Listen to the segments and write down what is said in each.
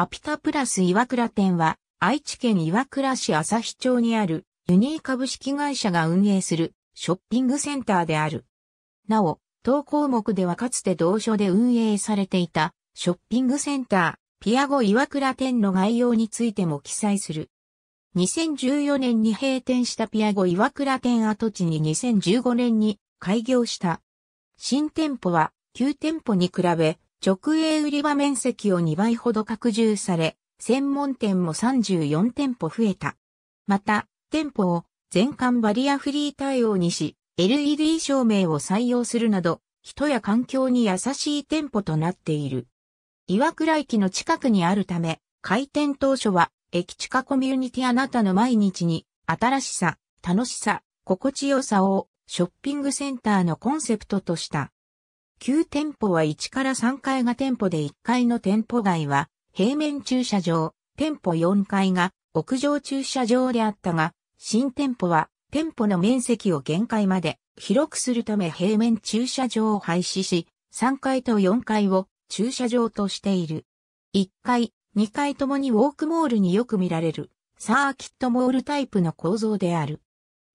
アピタプラス岩倉店は、愛知県岩倉市朝日町にある、ユニー株式会社が運営する、ショッピングセンターである。なお、当項目ではかつて同所で運営されていた、ショッピングセンター、ピアゴ岩倉店の概要についても記載する。2014年に閉店したピアゴ岩倉店跡地に2015年に開業した。新店舗は旧店舗に比べ直営売り場面積を2倍ほど拡充され、専門店も34店舗増えた。また、店舗を全館バリアフリー対応にし、LED 照明を採用するなど、人や環境に優しい店舗となっている。岩倉駅の近くにあるため、開店当初は、駅地下コミュニティあなたの毎日に、新しさ、楽しさ、心地よさを、ショッピングセンターのコンセプトとした。旧店舗は1から3階が店舗で1階の店舗外は平面駐車場、店舗4階が屋上駐車場であったが、新店舗は店舗の面積を限界まで広くするため平面駐車場を廃止し、3階と4階を駐車場としている。1階、2階ともにウォークモールによく見られる、サーキットモールタイプの構造である。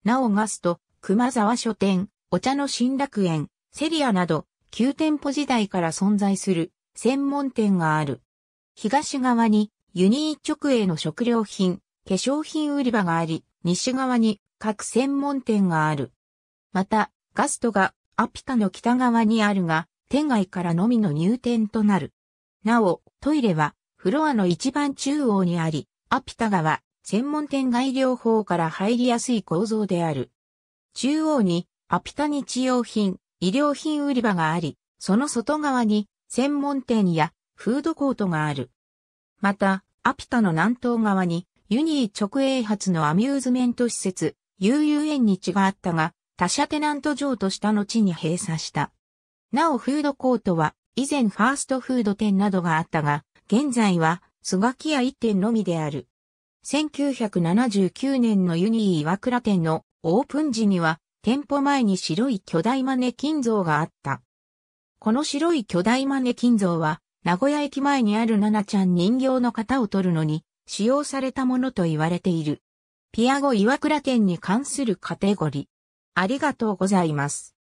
なおガスト、熊沢書店、お茶の新楽園、セリアなど、旧店舗時代から存在する専門店がある。東側にユニー直営の食料品、化粧品売り場があり、西側に各専門店がある。また、ガストがアピタの北側にあるが、店外からのみの入店となる。なお、トイレはフロアの一番中央にあり、アピタ側、専門店外両方から入りやすい構造である。中央にアピタ日用品、衣料品売り場があり、その外側に専門店やフードコートがある。また、アピタの南東側にユニー直営発のアミューズメント施設、悠々園日があったが、他社テナント上とした後に閉鎖した。なおフードコートは以前ファーストフード店などがあったが、現在はスガキ屋1店のみである。1979年のユニー岩倉店のオープン時には店舗前に白い巨大マネキン像があった。この白い巨大マネキン像は、名古屋駅前にあるナナちゃん人形の型を取るのに使用されたものと言われている。ピアゴ岩倉店に関するカテゴリー。ありがとうございます。